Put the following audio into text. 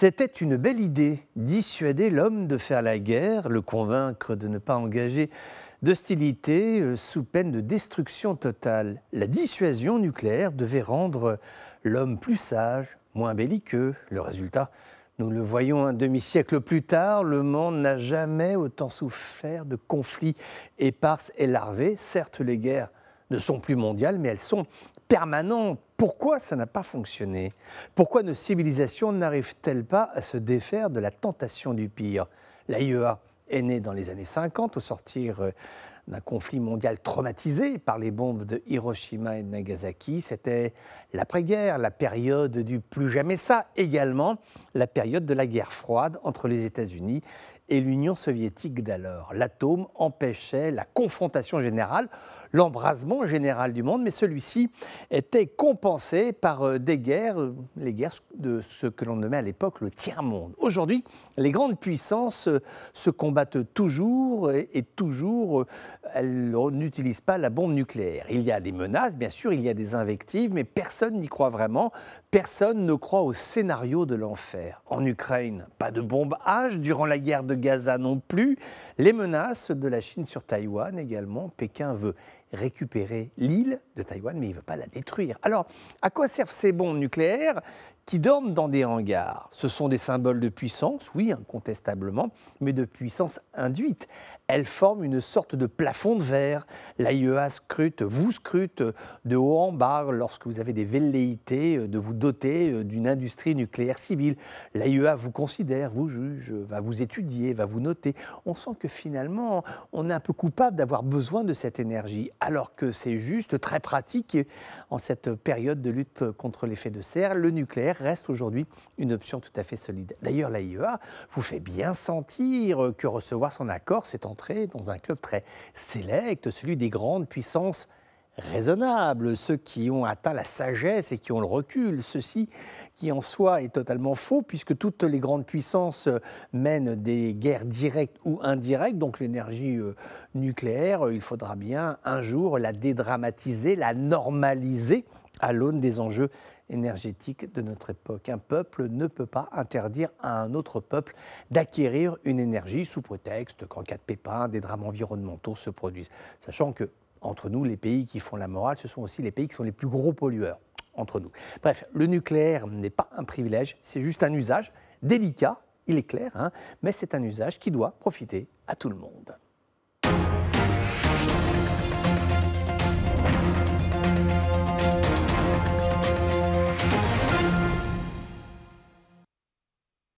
C'était une belle idée, dissuader l'homme de faire la guerre, le convaincre de ne pas engager d'hostilité euh, sous peine de destruction totale. La dissuasion nucléaire devait rendre l'homme plus sage, moins belliqueux. Le résultat, nous le voyons un demi-siècle plus tard, le monde n'a jamais autant souffert de conflits épars et larvés. Certes, les guerres ne sont plus mondiales, mais elles sont permanentes. Pourquoi ça n'a pas fonctionné Pourquoi nos civilisations n'arrivent-elles pas à se défaire de la tentation du pire L'AIEA est née dans les années 50 au sortir euh, d'un conflit mondial traumatisé par les bombes de Hiroshima et Nagasaki. C'était l'après-guerre, la période du plus jamais ça, également la période de la guerre froide entre les États-Unis et l'Union soviétique d'alors. L'atome empêchait la confrontation générale, l'embrasement général du monde, mais celui-ci était compensé par euh, des guerres, euh, les guerres de ce que l'on nommait à l'époque le tiers-monde. Aujourd'hui, les grandes puissances euh, se combattent toujours et, toujours, elles n'utilisent pas la bombe nucléaire. Il y a des menaces, bien sûr, il y a des invectives, mais personne n'y croit vraiment, personne ne croit au scénario de l'enfer. En Ukraine, pas de bombe H durant la guerre de Gaza non plus. Les menaces de la Chine sur Taïwan également. Pékin veut récupérer l'île de Taïwan, mais il ne veut pas la détruire. Alors, à quoi servent ces bombes nucléaires qui dorment dans des hangars Ce sont des symboles de puissance, oui, incontestablement, mais de puissance induite. Elles forment une sorte de plafond de verre. L'AIEA scrute, vous scrute de haut en bas lorsque vous avez des velléités euh, de vous doter euh, d'une industrie nucléaire civile. L'AIEA vous considère, vous juge, va vous étudier, va vous noter. On sent que finalement, on est un peu coupable d'avoir besoin de cette énergie alors que c'est juste très pratique. en cette période de lutte contre l'effet de serre, le nucléaire reste aujourd'hui une option tout à fait solide. D'ailleurs, l'AIEA vous fait bien sentir que recevoir son accord, c'est entrer dans un club très sélect, celui des grandes puissances raisonnables, ceux qui ont atteint la sagesse et qui ont le recul, ceci qui en soi est totalement faux, puisque toutes les grandes puissances euh, mènent des guerres directes ou indirectes, donc l'énergie euh, nucléaire, euh, il faudra bien un jour la dédramatiser, la normaliser à l'aune des enjeux énergétiques de notre époque. Un peuple ne peut pas interdire à un autre peuple d'acquérir une énergie sous prétexte qu'en cas de pépins, des drames environnementaux se produisent. Sachant que entre nous, les pays qui font la morale, ce sont aussi les pays qui sont les plus gros pollueurs entre nous. Bref, le nucléaire n'est pas un privilège, c'est juste un usage délicat, il est clair, hein, mais c'est un usage qui doit profiter à tout le monde.